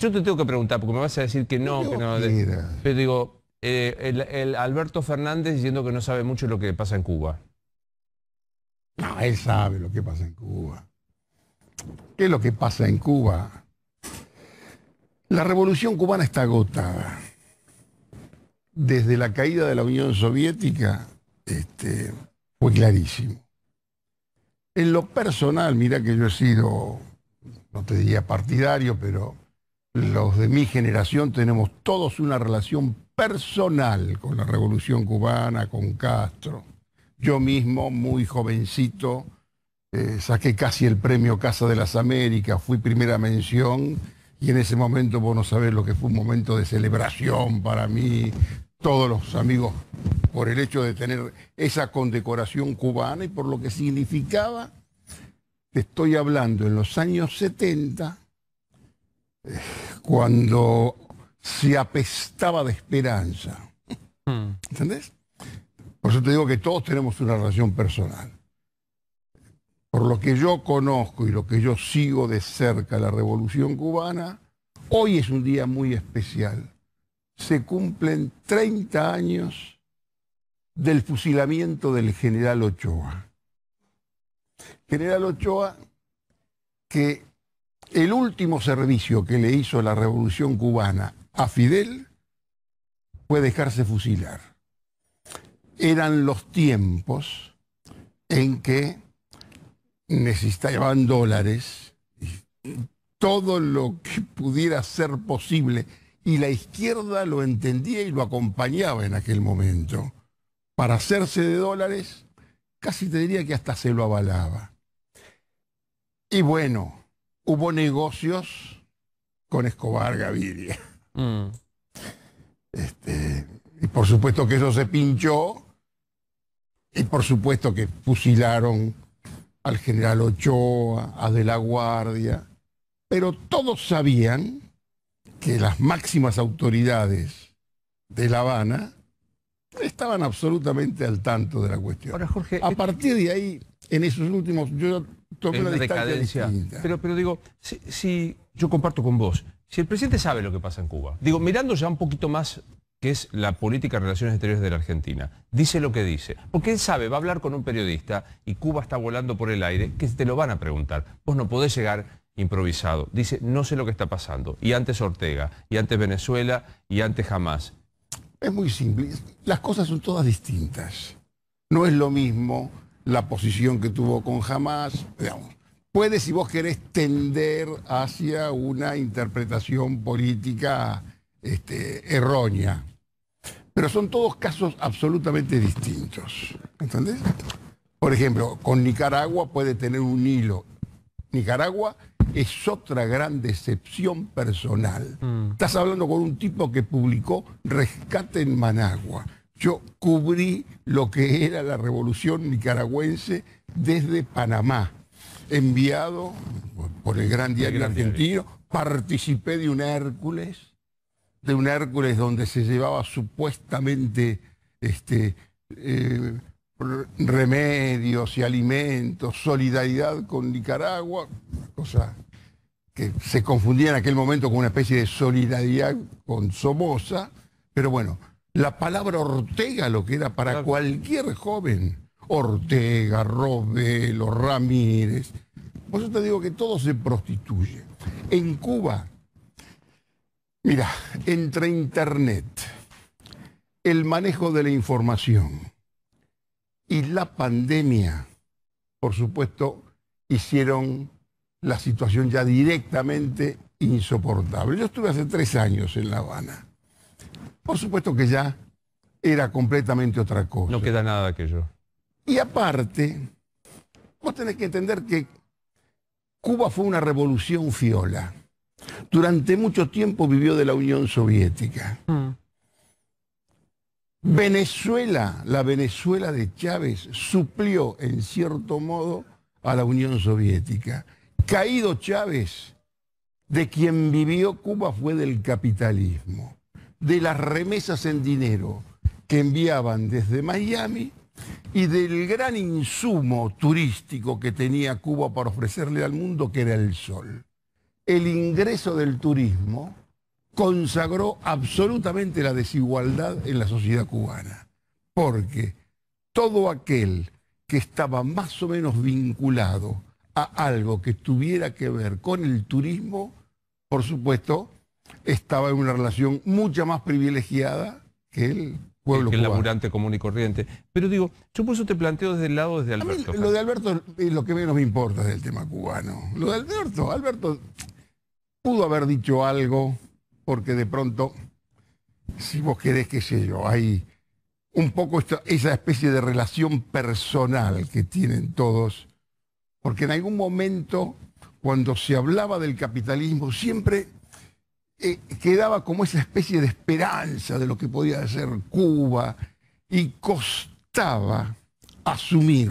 Yo te tengo que preguntar, porque me vas a decir que no, que no. pero digo, eh, el, Alberto Fernández diciendo que no sabe mucho lo que pasa en Cuba. No, él sabe lo que pasa en Cuba. ¿Qué es lo que pasa en Cuba? La revolución cubana está agotada. Desde la caída de la Unión Soviética este, fue clarísimo. En lo personal, mira que yo he sido, no te diría partidario, pero los de mi generación tenemos todos una relación personal con la revolución cubana, con Castro. Yo mismo, muy jovencito, eh, saqué casi el premio Casa de las Américas, fui primera mención y en ese momento vos no sabés lo que fue un momento de celebración para mí, todos los amigos, por el hecho de tener esa condecoración cubana y por lo que significaba, te estoy hablando en los años 70, cuando se apestaba de esperanza. Hmm. ¿Entendés? Por eso te digo que todos tenemos una relación personal. Por lo que yo conozco y lo que yo sigo de cerca la revolución cubana, hoy es un día muy especial. Se cumplen 30 años del fusilamiento del general Ochoa. General Ochoa que el último servicio que le hizo la revolución cubana a Fidel fue dejarse fusilar. Eran los tiempos en que necesitaban dólares, todo lo que pudiera ser posible. Y la izquierda lo entendía y lo acompañaba en aquel momento. Para hacerse de dólares, casi te diría que hasta se lo avalaba. Y bueno, hubo negocios con Escobar Gaviria. Mm. Este, y por supuesto que eso se pinchó. Y por supuesto que fusilaron al general Ochoa, a De la Guardia. Pero todos sabían que las máximas autoridades de La Habana estaban absolutamente al tanto de la cuestión. Jorge, a partir de ahí, en esos últimos, la decadencia. Pero, pero digo, si, yo comparto con vos, si el presidente sabe lo que pasa en Cuba, digo, mirando ya un poquito más que es la política de relaciones exteriores de la Argentina, dice lo que dice, porque él sabe, va a hablar con un periodista y Cuba está volando por el aire, que te lo van a preguntar. Vos no podés llegar improvisado. Dice, no sé lo que está pasando. Y antes Ortega, y antes Venezuela, y antes jamás. Es muy simple. Las cosas son todas distintas. No es lo mismo la posición que tuvo con jamás, puede, si vos querés, tender hacia una interpretación política este, errónea. Pero son todos casos absolutamente distintos. ¿Entendés? Por ejemplo, con Nicaragua puede tener un hilo. Nicaragua es otra gran decepción personal. Mm. Estás hablando con un tipo que publicó Rescate en Managua yo cubrí lo que era la revolución nicaragüense desde Panamá, enviado por el Gran Diario Argentino, participé de un Hércules, de un Hércules donde se llevaba supuestamente este, eh, remedios y alimentos, solidaridad con Nicaragua, cosa que se confundía en aquel momento con una especie de solidaridad con Somoza, pero bueno, la palabra Ortega, lo que era para cualquier joven. Ortega, Robelo, Ramírez. Por eso te digo que todo se prostituye. En Cuba, mira, entre Internet, el manejo de la información y la pandemia, por supuesto, hicieron la situación ya directamente insoportable. Yo estuve hace tres años en La Habana por supuesto que ya era completamente otra cosa. No queda nada que yo. Y aparte, vos tenés que entender que Cuba fue una revolución fiola. Durante mucho tiempo vivió de la Unión Soviética. Mm. Venezuela, la Venezuela de Chávez, suplió en cierto modo a la Unión Soviética. Caído Chávez, de quien vivió Cuba fue del capitalismo de las remesas en dinero que enviaban desde Miami y del gran insumo turístico que tenía Cuba para ofrecerle al mundo, que era el sol. El ingreso del turismo consagró absolutamente la desigualdad en la sociedad cubana, porque todo aquel que estaba más o menos vinculado a algo que tuviera que ver con el turismo, por supuesto, estaba en una relación mucha más privilegiada que el pueblo que el laburante común y corriente. Pero digo, yo por eso te planteo desde el lado de Alberto. lo de Alberto es lo que menos me importa del tema cubano. Lo de Alberto, Alberto pudo haber dicho algo porque de pronto, si vos querés, qué sé yo, hay un poco esta, esa especie de relación personal que tienen todos, porque en algún momento, cuando se hablaba del capitalismo, siempre eh, quedaba como esa especie de esperanza de lo que podía ser Cuba y costaba asumir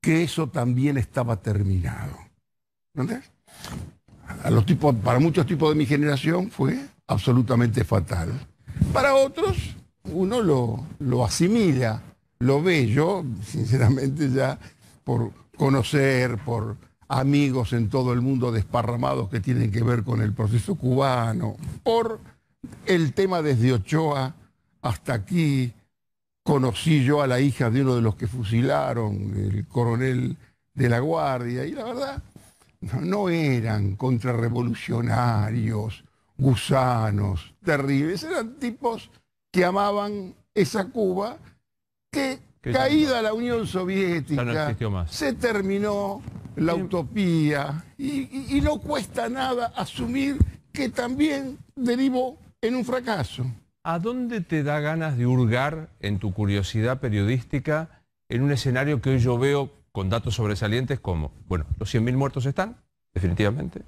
que eso también estaba terminado. ¿Entendés? para muchos tipos de mi generación fue absolutamente fatal. Para otros, uno lo, lo asimila, lo ve yo, sinceramente, ya por conocer, por amigos en todo el mundo desparramados que tienen que ver con el proceso cubano, por el tema desde Ochoa hasta aquí. Conocí yo a la hija de uno de los que fusilaron, el coronel de la Guardia, y la verdad, no, eran contrarrevolucionarios, gusanos, terribles, eran tipos que amaban esa Cuba que Caída la Unión Soviética, se terminó la utopía y, y no cuesta nada asumir que también derivó en un fracaso. ¿A dónde te da ganas de hurgar en tu curiosidad periodística en un escenario que hoy yo veo con datos sobresalientes como, bueno, los 100.000 muertos están, definitivamente?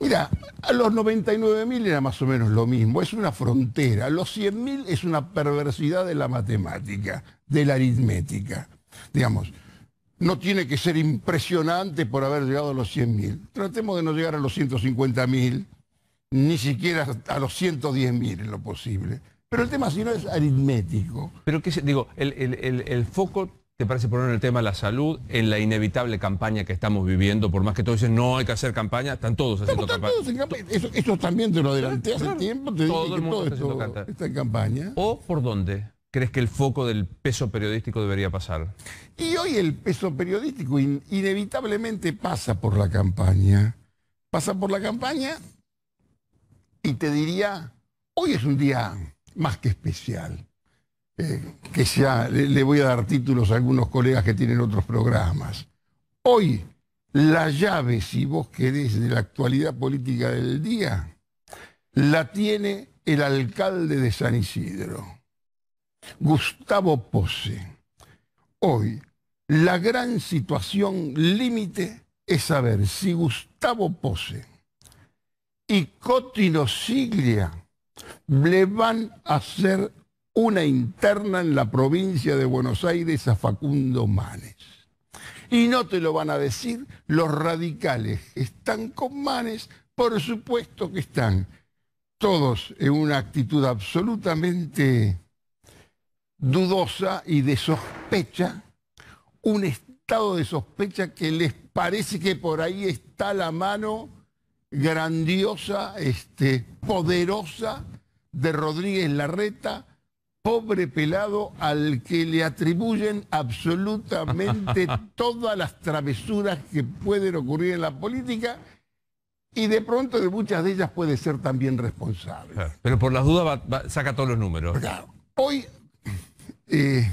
Mira, a los 99.000 era más o menos lo mismo, es una frontera. Los 100.000 es una perversidad de la matemática, de la aritmética. Digamos, no tiene que ser impresionante por haber llegado a los 100.000. Tratemos de no llegar a los 150.000, ni siquiera a los 110.000 en lo posible. Pero el tema si no es aritmético. Pero que digo, el, el foco ¿Te parece poner el tema de la salud en la inevitable campaña que estamos viviendo? Por más que todos dicen, no hay que hacer campaña, están todos haciendo campaña. Todos en campaña. eso, también te lo adelanté hace tiempo, te todo el mundo está en campaña. ¿O por dónde crees que el foco del peso periodístico debería pasar? Y hoy el peso periodístico inevitablemente pasa por la campaña. Pasa por la campaña y te diría, hoy es un día más que especial. Eh, que ya le, voy a dar títulos a algunos colegas que tienen otros programas. Hoy, la llave, si vos querés, de la actualidad política del día, la tiene el alcalde de San Isidro, Gustavo Pose. Hoy, la gran situación límite es saber si Gustavo Pose y Cotino Siglia le van a hacer una interna en la provincia de Buenos Aires a Facundo Manes. Y no te lo van a decir los radicales. Están con Manes, por supuesto que están. Todos en una actitud absolutamente dudosa y de sospecha, un estado de sospecha que les parece que por ahí está la mano grandiosa, este, poderosa de Rodríguez Larreta, pobre pelado al que le atribuyen absolutamente todas las travesuras que pueden ocurrir en la política y de pronto de muchas de ellas puede ser también responsable. Pero por las dudas saca todos los números. Hoy eh,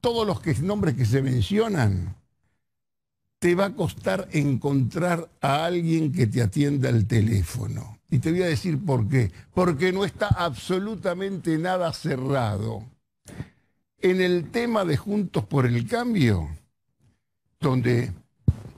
todos los que, nombres que se mencionan te va a costar encontrar a alguien que te atienda el teléfono. Y te voy a decir por qué. Porque no está absolutamente nada cerrado. En el tema de Juntos por el Cambio, donde,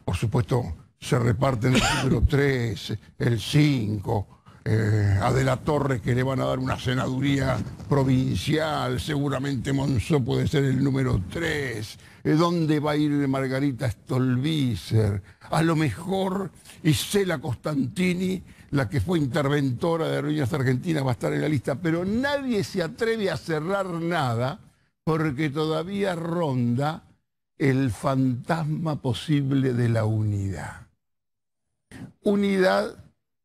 por supuesto, se reparten el número 3, el 5, eh, a De la Torre que le van a dar una senaduría provincial, seguramente Monzó puede ser el número 3, eh, ¿dónde va a ir Margarita Stolbizer? A lo mejor Isela Costantini la que fue interventora de ruinas Argentinas va a estar en la lista, pero nadie se atreve a cerrar nada porque todavía ronda el fantasma posible de la unidad. Unidad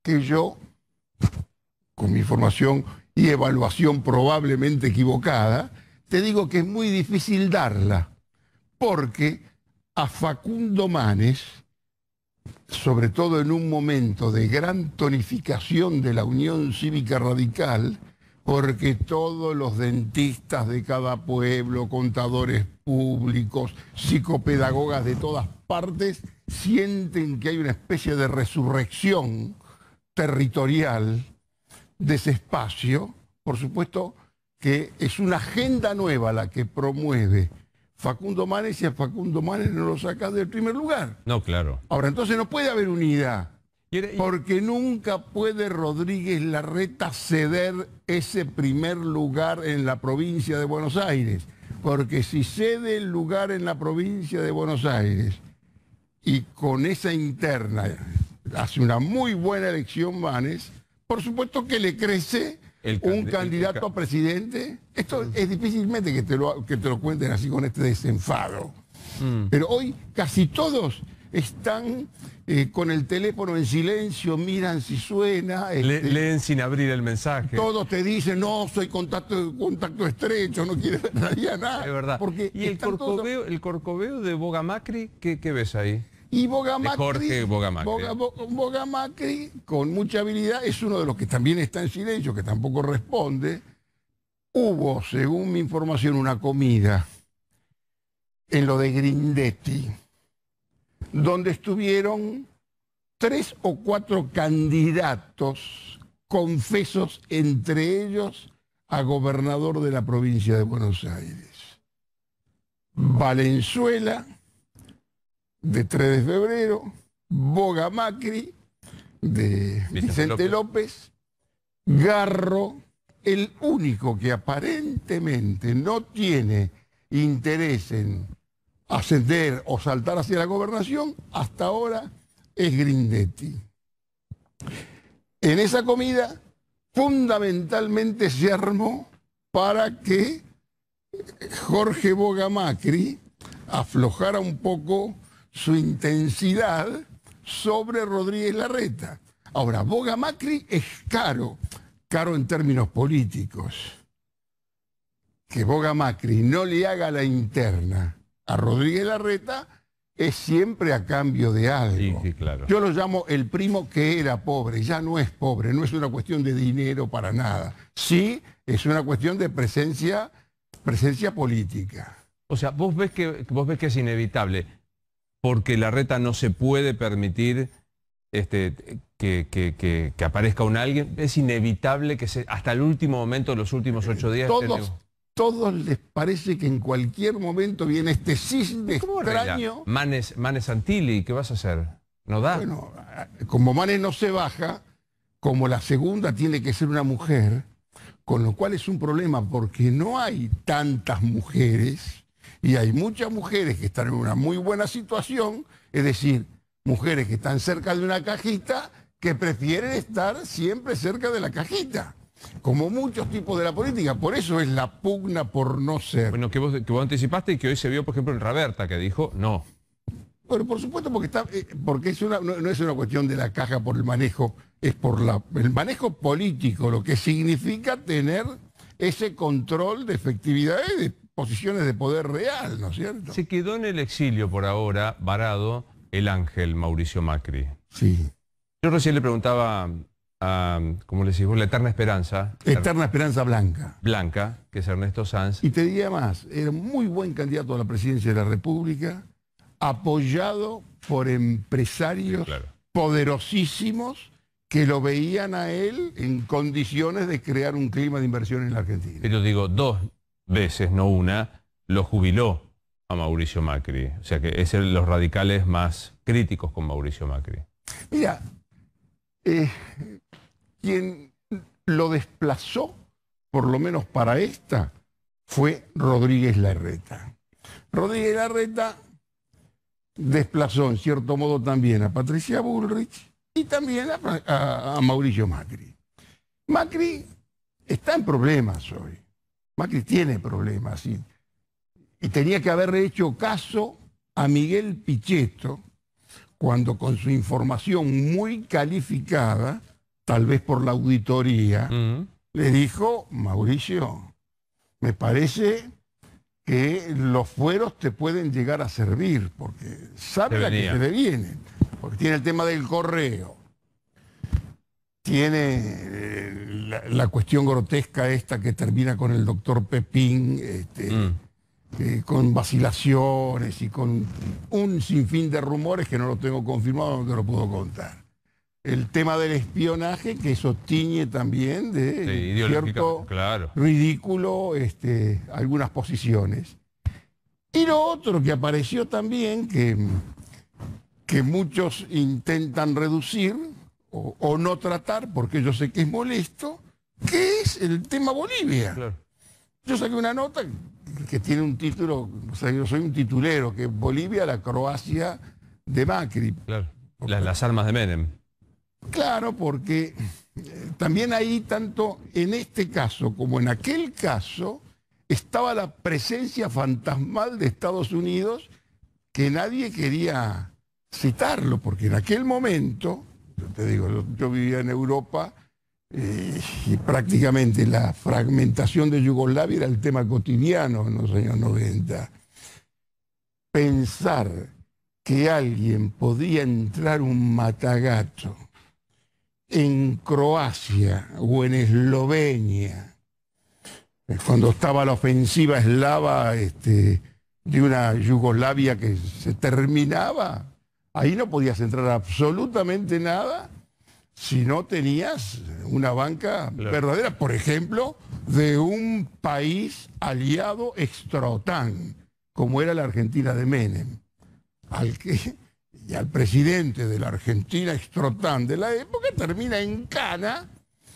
que yo, con mi formación y evaluación probablemente equivocada, te digo que es muy difícil darla, porque a Facundo Manes, sobre todo en un momento de gran tonificación de la Unión Cívica Radical, porque todos los dentistas de cada pueblo, contadores públicos, psicopedagogas de todas partes, sienten que hay una especie de resurrección territorial de ese espacio. Por supuesto que es una agenda nueva la que promueve Facundo Manes y a Facundo Manes no lo saca del primer lugar. No, claro. Ahora, entonces no puede haber unidad. Porque nunca puede Rodríguez Larreta ceder ese primer lugar en la provincia de Buenos Aires. Porque si cede el lugar en la provincia de Buenos Aires y con esa interna hace una muy buena elección Manes, por supuesto que le crece un candidato a presidente. Esto es difícilmente que te, lo, que te lo cuenten así con este desenfado. Mm. Pero hoy casi todos están eh, con el teléfono en silencio, miran si suena. Este, leen sin abrir el mensaje. Todos te dicen, no, soy contacto, contacto estrecho, no quiere ver nadie nada. Es verdad. ¿Y el corcoveo, el de Bogamacri, qué ves ahí? Y ¿eh? Bogamacri, con mucha habilidad, es uno de los que también está en silencio, que tampoco responde. Hubo, según mi información, una comida en lo de Grindetti, donde estuvieron tres o cuatro candidatos confesos entre ellos a gobernador de la provincia de Buenos Aires. Valenzuela, de 3 de febrero, Boga Macri, de Vicente López. Garro, el único que aparentemente no tiene interés en ascender o saltar hacia la gobernación, hasta ahora es Grindetti. En esa comida fundamentalmente se armó para que Jorge Boga Macri aflojara un poco su intensidad sobre Rodríguez Larreta. Ahora, Boga Macri es caro, caro en términos políticos. Que Boga Macri no le haga la interna a Rodríguez Larreta es siempre a cambio de algo. claro. Yo lo llamo el primo que era pobre, ya no es pobre, no es una cuestión de dinero para nada. Sí, es una cuestión de presencia, presencia política. O sea, vos ves que, vos ves que es inevitable porque la reta no se puede permitir este, que, aparezca un alguien. Es inevitable que se, hasta el último momento los últimos ocho días... Todos, todos les parece que en cualquier momento viene este cisne extraño... Manes, Manes Antilli, ¿qué vas a hacer? ¿No da? Bueno, como Manes no se baja, como la segunda tiene que ser una mujer, con lo cual es un problema porque no hay tantas mujeres y hay muchas mujeres que están en una muy buena situación, es decir, mujeres que están cerca de una cajita que prefieren estar siempre cerca de la cajita. Como muchos tipos de la política, por eso es la pugna por no ser. Bueno, que vos, anticipaste y que hoy se vio, por ejemplo, en Raberta, que dijo no. Bueno, por supuesto, porque, está, eh, porque es una, no, es una cuestión de la caja por el manejo, es por la, el manejo político, lo que significa tener ese control de efectividad posiciones de poder real, ¿no es cierto? Se quedó en el exilio por ahora, varado, el ángel Mauricio Macri. Sí. Yo recién le preguntaba a, como le decís la eterna esperanza. Eterna esperanza blanca. Blanca, que es Ernesto Sanz. Y te diría más, era muy buen candidato a la presidencia de la República, apoyado por empresarios poderosísimos que lo veían a él en condiciones de crear un clima de inversión en la Argentina. yo digo, dos veces, no una, lo jubiló a Mauricio Macri. O sea que es el, los radicales más críticos con Mauricio Macri. Mira, eh, quien lo desplazó, por lo menos para esta, fue Rodríguez Larreta. Rodríguez Larreta desplazó en cierto modo también a Patricia Bullrich y también a Mauricio Macri. Macri está en problemas hoy. Macri tiene problemas y, tenía que haber hecho caso a Miguel Pichetto cuando con su información muy calificada, tal vez por la auditoría, le dijo, Mauricio, me parece que los fueros te pueden llegar a servir, porque sabe a que se le vienen, porque tiene el tema del correo, tiene eh, la, cuestión grotesca esta que termina con el doctor Pepín, este, mm. eh, con vacilaciones y con un sinfín de rumores que no lo tengo confirmado, no te lo puedo contar. El tema del espionaje, que eso tiñe también de cierto ridículo este, algunas posiciones. Y lo otro que apareció también, que, que muchos intentan reducir, o, no tratar, porque yo sé que es molesto, que es el tema Bolivia. Yo saqué una nota que tiene un título, o sea, yo soy un titulero, que Bolivia, la Croacia de Macri. las armas de Menem. Claro, porque eh, también ahí, tanto en este caso como en aquel caso, estaba la presencia fantasmal de Estados Unidos que nadie quería citarlo, porque en aquel momento te digo, yo, vivía en Europa eh, y prácticamente la fragmentación de Yugoslavia era el tema cotidiano en los años 90. Pensar que alguien podía entrar un matagato en Croacia o en Eslovenia, eh, cuando estaba la ofensiva eslava este, de una Yugoslavia que se terminaba, Ahí no podías entrar absolutamente nada si no tenías una banca verdadera, por ejemplo, de un país aliado extrotán, como era la Argentina de Menem, al que y al presidente de la Argentina extrotán de la época termina en cana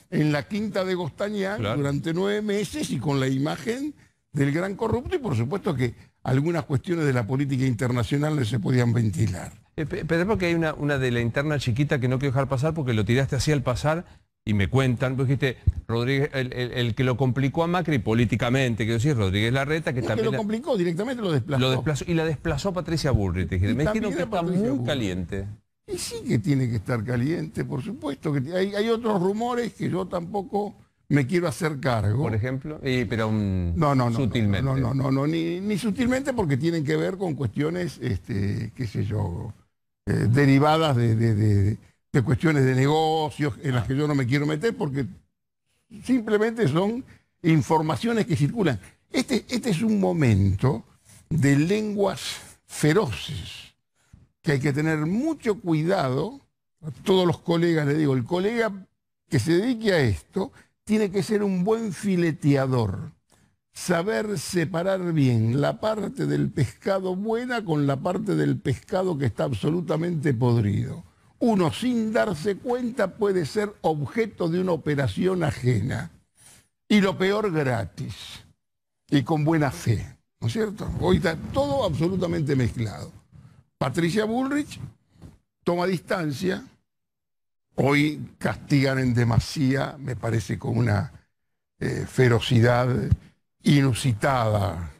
en la quinta de Gostañán durante nueve meses y con la imagen del gran corrupto y por supuesto que algunas cuestiones de la política internacional no se podían ventilar. Eh, pero es porque hay una, una, de la interna chiquita que no quiero dejar pasar porque lo tiraste así al pasar y me cuentan, vos dijiste, Rodríguez, el, que lo complicó a Macri políticamente, quiero decir, Rodríguez Larreta, que no, también... Que lo complicó, directamente lo desplazó. y la desplazó Patricia Burri, te Me dijeron que está muy caliente. Y sí que tiene que estar caliente, por supuesto. que hay, hay otros rumores que yo tampoco me quiero hacer cargo. Por ejemplo, pero no, no, sutilmente. No, no, no, no, ni, ni, sutilmente porque tienen que ver con cuestiones, este, qué sé yo, eh, derivadas de, cuestiones de negocios en las que yo no me quiero meter porque simplemente son informaciones que circulan. Este, este es un momento de lenguas feroces que hay que tener mucho cuidado. A todos los colegas le digo, el colega que se dedique a esto tiene que ser un buen fileteador saber separar bien la parte del pescado buena con la parte del pescado que está absolutamente podrido. Uno sin darse cuenta puede ser objeto de una operación ajena. Y lo peor gratis. Y con buena fe. ¿No es cierto? Hoy está todo absolutamente mezclado. Patricia Bullrich toma distancia. Hoy castigan en demasía, me parece, con una eh, ferocidad inusitada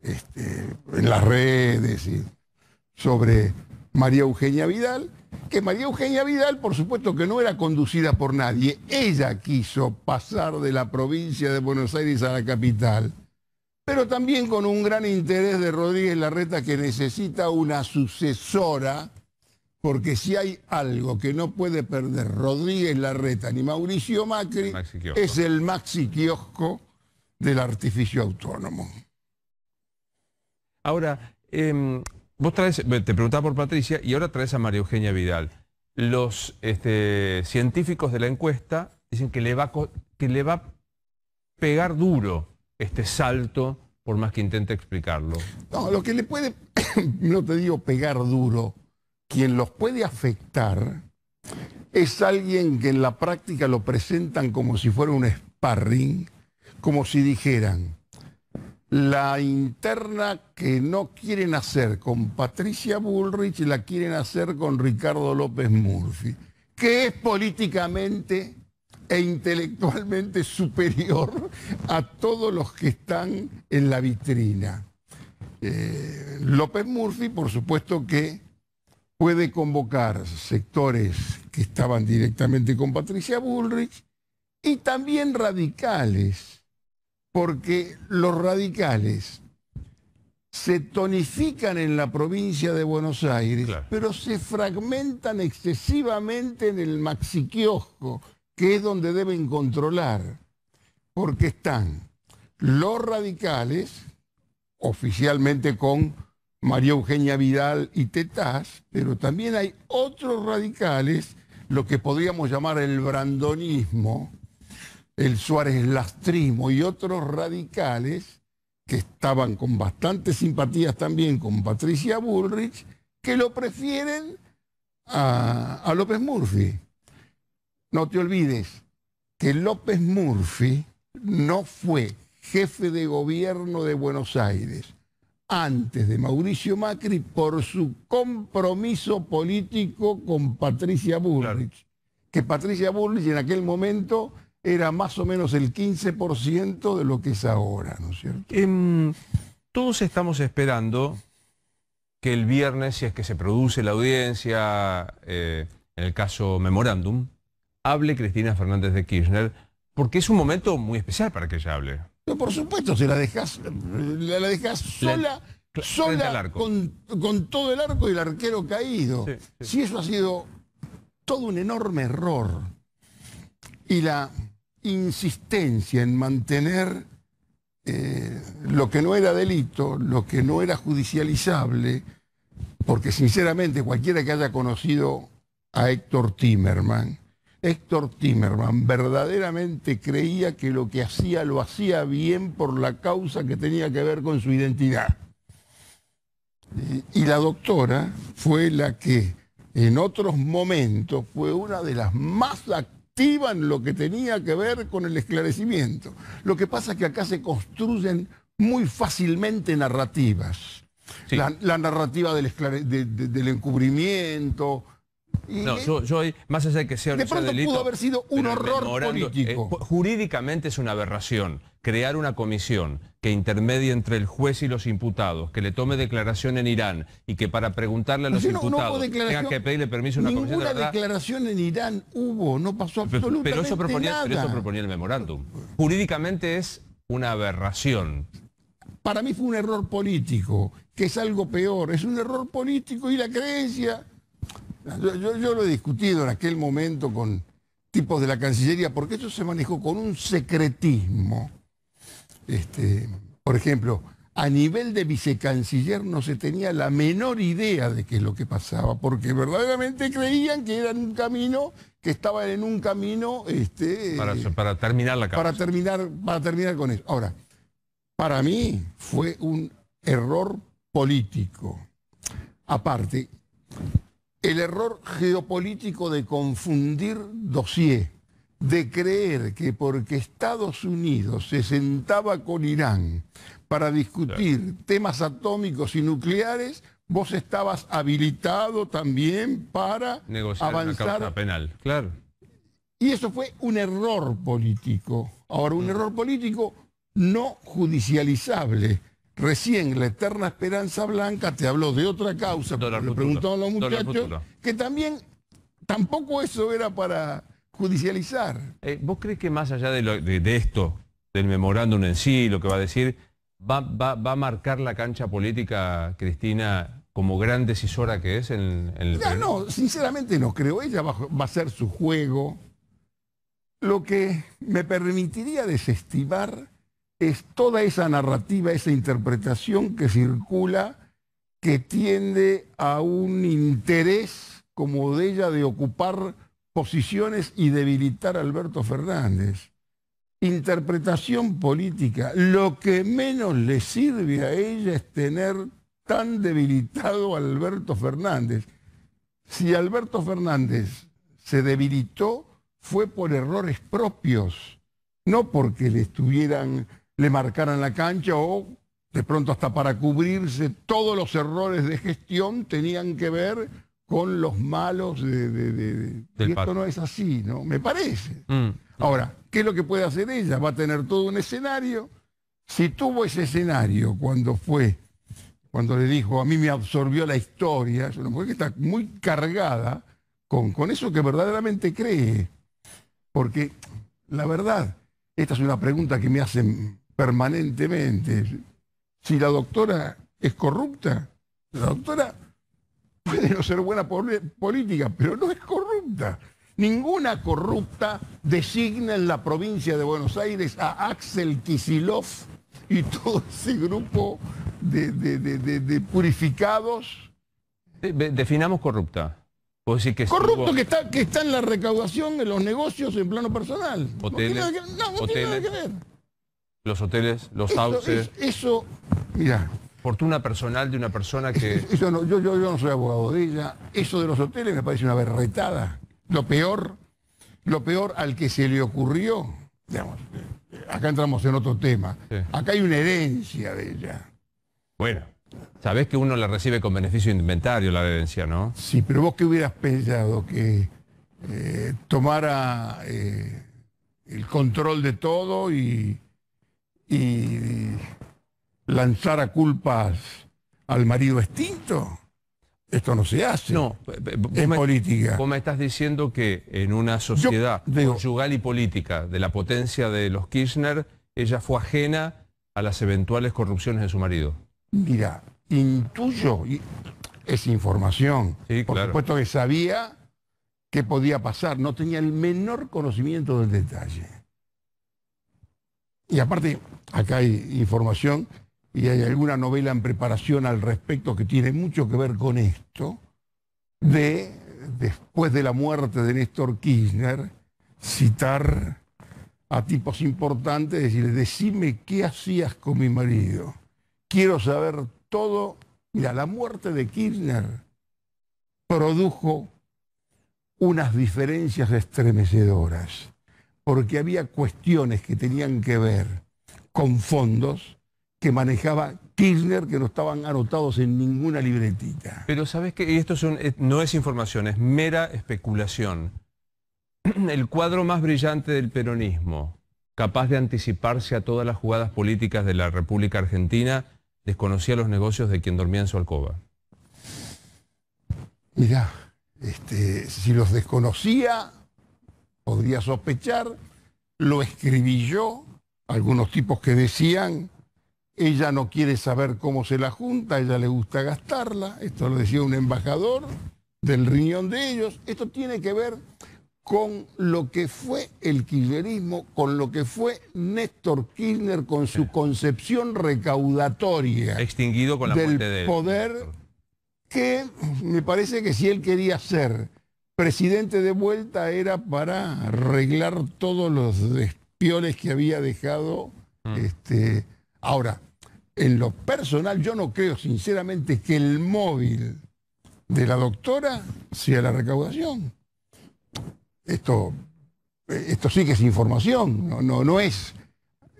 este, en las redes sobre María Eugenia Vidal, que María Eugenia Vidal, por supuesto que no era conducida por nadie. Ella quiso pasar de la provincia de Buenos Aires a la capital, pero también con un gran interés de Rodríguez Larreta que necesita una sucesora, porque si hay algo que no puede perder Rodríguez Larreta ni Mauricio Macri, es el maxi kiosco del artificio autónomo. Ahora, em, vos traes, te preguntaba por Patricia y ahora traes a María Eugenia Vidal. Los este, científicos de la encuesta dicen que le va, que le va a pegar duro este salto por más que intente explicarlo. No, lo que le puede, no te digo pegar duro, quien los puede afectar es alguien que en la práctica lo presentan como si fuera un sparring como si dijeran, la interna que no quieren hacer con Patricia Bullrich la quieren hacer con Ricardo López Murphy, que es políticamente e intelectualmente superior a todos los que están en la vitrina. Eh, López Murphy, por supuesto que puede convocar sectores que estaban directamente con Patricia Bullrich y también radicales porque los radicales se tonifican en la provincia de Buenos Aires, pero se fragmentan excesivamente en el maxiquiosco, que es donde deben controlar, porque están los radicales, oficialmente con María Eugenia Vidal y Tetaz, pero también hay otros radicales, lo que podríamos llamar el brandonismo, el Suárez Lastrismo y otros radicales que estaban con bastantes simpatías también con Patricia Bullrich, que lo prefieren a, López Murphy. No te olvides que López Murphy no fue jefe de gobierno de Buenos Aires antes de Mauricio Macri por su compromiso político con Patricia Bullrich. Que Patricia Bullrich en aquel momento era más o menos el 15% de lo que es ahora, ¿no es cierto? Em, todos estamos esperando que el viernes, si es que se produce la audiencia, eh, en el caso memorándum, hable Cristina Fernández de Kirchner, porque es un momento muy especial para que ella hable. por supuesto, si la dejas, la, sola, sola con, todo el arco y el arquero caído. Si eso ha sido todo un enorme error. Y la insistencia en mantener eh, lo que no era delito, lo que no era judicializable, porque sinceramente cualquiera que haya conocido a Héctor Timerman, Héctor Timerman verdaderamente creía que lo que hacía lo hacía bien por la causa que tenía que ver con su identidad. Y la doctora fue la que en otros momentos fue una de las más activas lo que tenía que ver con el esclarecimiento. Lo que pasa es que acá se construyen muy fácilmente narrativas. La, narrativa del, encubrimiento, no, yo, más allá de que sea un de pronto pudo haber sido un horror eh, político. jurídicamente es una aberración crear una comisión que intermedie entre el juez y los imputados, que le tome declaración en Irán y que para preguntarle a los imputados tenga que pedirle permiso a una comisión de declaración en Irán hubo, no pasó absolutamente pero, eso proponía, Pero eso proponía el memorándum. Jurídicamente es una aberración. Para mí fue un error político, que es algo peor. Es un error político y la creencia... yo lo he discutido en aquel momento con tipos de la Cancillería, porque eso se manejó con un secretismo este, por ejemplo, a nivel de vicecanciller no se tenía la menor idea de qué es lo que pasaba, porque verdaderamente creían que era un camino, que estaba en un camino... Este, eh, para, terminar Para terminar, para terminar con eso. Ahora, para mí fue un error político. Aparte, el error geopolítico de confundir dossier de creer que porque Estados Unidos se sentaba con Irán para discutir temas atómicos y nucleares, vos estabas habilitado también para Negociar avanzar. Una causa penal, claro. Y eso fue un error político. Ahora, un mm. error político no judicializable. Recién la eterna Esperanza Blanca te habló de otra causa, lo preguntaron los muchachos, que también tampoco eso era para judicializar. Eh, ¿Vos crees que más allá de, esto, del memorándum en sí, lo que va a decir, va, a marcar la cancha política, Cristina, como gran decisora que es en, el... no, sinceramente no creo. Ella va, a ser su juego. Lo que me permitiría desestimar es toda esa narrativa, esa interpretación que circula, que tiende a un interés como de ella de ocupar posiciones y debilitar a Alberto Fernández. Interpretación política. Lo que menos le sirve a ella es tener tan debilitado a Alberto Fernández. Si Alberto Fernández se debilitó, fue por errores propios, no porque le estuvieran, le marcaran la cancha o de pronto hasta para cubrirse, todos los errores de gestión tenían que ver con los malos de... esto no es así, ¿no? Me parece. Mm. Ahora, ¿qué es lo que puede hacer ella? Va a tener todo un escenario. Si tuvo ese escenario cuando fue, cuando le dijo, a mí me absorbió la historia, es una mujer que está muy cargada con, con eso que verdaderamente cree. Porque, la verdad, esta es una pregunta que me hacen permanentemente. Si la doctora es corrupta, la doctora Puede no ser buena política, pero no es corrupta. Ninguna corrupta designa en la provincia de Buenos Aires a Axel Kisilov y todo ese grupo de, purificados. Definamos corrupta. Corrupto que, está, que está en la recaudación, de los negocios, en plano personal. Hoteles, no, no, Los hoteles, los autos. eso, mira, fortuna personal de una persona que... Eso yo, yo, yo, no soy abogado de ella. Eso de los hoteles me parece una berretada. Lo peor, lo peor al que se le ocurrió, digamos, eh, acá entramos en otro tema, acá hay una herencia de ella. Bueno, sabés que uno la recibe con beneficio inventario la herencia, ¿no? Sí, pero vos qué hubieras pensado que eh, tomara eh, el control de todo y lanzar a culpas al marido extinto. Esto no se hace. No, eh, eh, es política. Vos me estás diciendo que en una sociedad conyugal y política de la potencia de los Kirchner, ella fue ajena a las eventuales corrupciones de su marido. Mira, intuyo, es información. Por supuesto que sabía qué podía pasar, no tenía el menor conocimiento del detalle. Y aparte, acá hay información y hay alguna novela en preparación al respecto que tiene mucho que ver con esto, de, después de la muerte de Néstor Kirchner, citar a tipos importantes, decirle, decime qué hacías con mi marido. Quiero saber todo. Mira, la muerte de Kirchner produjo unas diferencias estremecedoras, porque había cuestiones que tenían que ver con fondos que manejaba Kirchner que no estaban anotados en ninguna libretita. Pero sabes que esto eh, no es información, es mera especulación. El cuadro más brillante del peronismo, capaz de anticiparse a todas las jugadas políticas de la República Argentina, desconocía los negocios de quien dormía en su alcoba. Mirá, este, si los desconocía, podría sospechar, lo escribí yo, algunos tipos que decían ella no quiere saber cómo se la junta, ella le gusta gastarla, esto lo decía un embajador del riñón de ellos, esto tiene que ver con lo que fue el kirchnerismo, con lo que fue Néstor Kirchner, con su concepción recaudatoria. Extinguido con la muerte poder que me parece que si él quería ser presidente de vuelta era para arreglar todos los despiones que había dejado. Mm. Este, ahora, en lo personal, yo no creo sinceramente que el móvil de la doctora sea la recaudación. Esto, eh, esto sí que es información, no, no, es.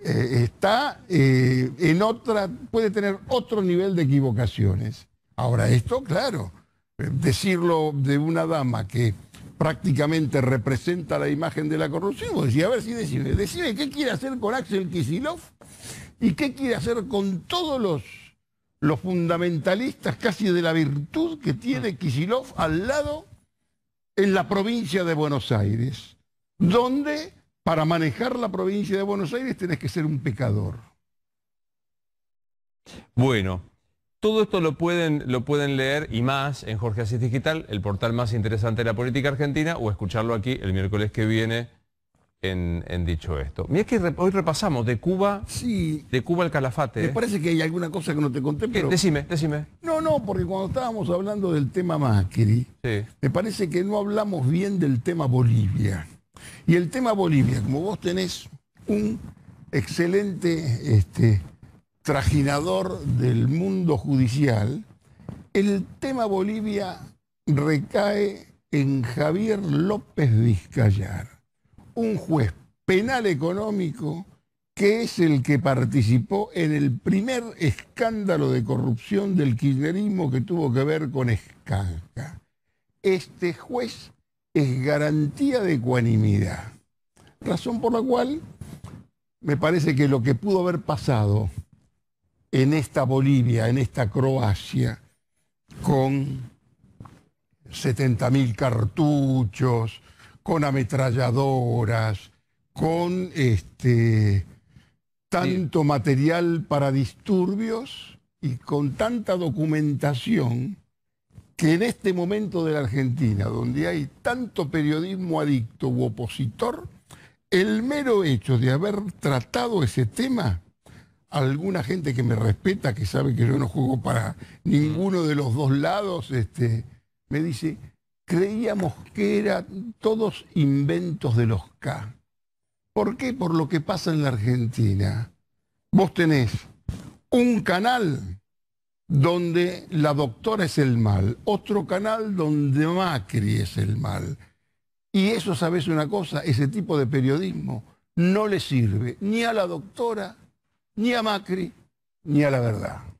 Eh, está eh, en otra, puede tener otro nivel de equivocaciones. Ahora, esto, claro, decirlo de una dama que prácticamente representa la imagen de la corrupción, vos a ver si decide decide qué quiere hacer con Axel Kisilov ¿Y qué quiere hacer con todos los, fundamentalistas casi de la virtud que tiene ah. Kisilov al lado en la provincia de Buenos Aires? Donde para manejar la provincia de Buenos Aires tenés que ser un pecador. Bueno, todo esto lo pueden, lo pueden leer y más en Jorge Asís Digital, el portal más interesante de la política argentina, o escucharlo aquí el miércoles que viene en, dicho esto. Mira que hoy repasamos de Cuba, sí, de Cuba al Calafate. Me ¿eh? parece que hay alguna cosa que no te conté, pero... Decime, decime. No, no, porque cuando estábamos hablando del tema Macri, me parece que no hablamos bien del tema Bolivia. Y el tema Bolivia, como vos tenés un excelente este, trajinador del mundo judicial, el tema Bolivia recae en Javier López Vizcayar un juez penal económico que es el que participó en el primer escándalo de corrupción del kirchnerismo que tuvo que ver con Escanca. Este juez es garantía de ecuanimidad, razón por la cual me parece que lo que pudo haber pasado en esta Bolivia, en esta Croacia, con 70.000 cartuchos, con ametralladoras, con este tanto material para disturbios y con tanta documentación que en este momento de la Argentina, donde hay tanto periodismo adicto u opositor, el mero hecho de haber tratado ese tema, alguna gente que me respeta, que sabe que yo no juego para mm. ninguno de los dos lados, este, me dice, creíamos que eran todos inventos de los K. ¿Por qué? Por lo que pasa en la Argentina. Vos tenés un canal donde la doctora es el mal, otro canal donde Macri es el mal. Y eso, ¿sabés una cosa? Ese tipo de periodismo no le sirve ni a la doctora, ni a Macri, ni a la verdad.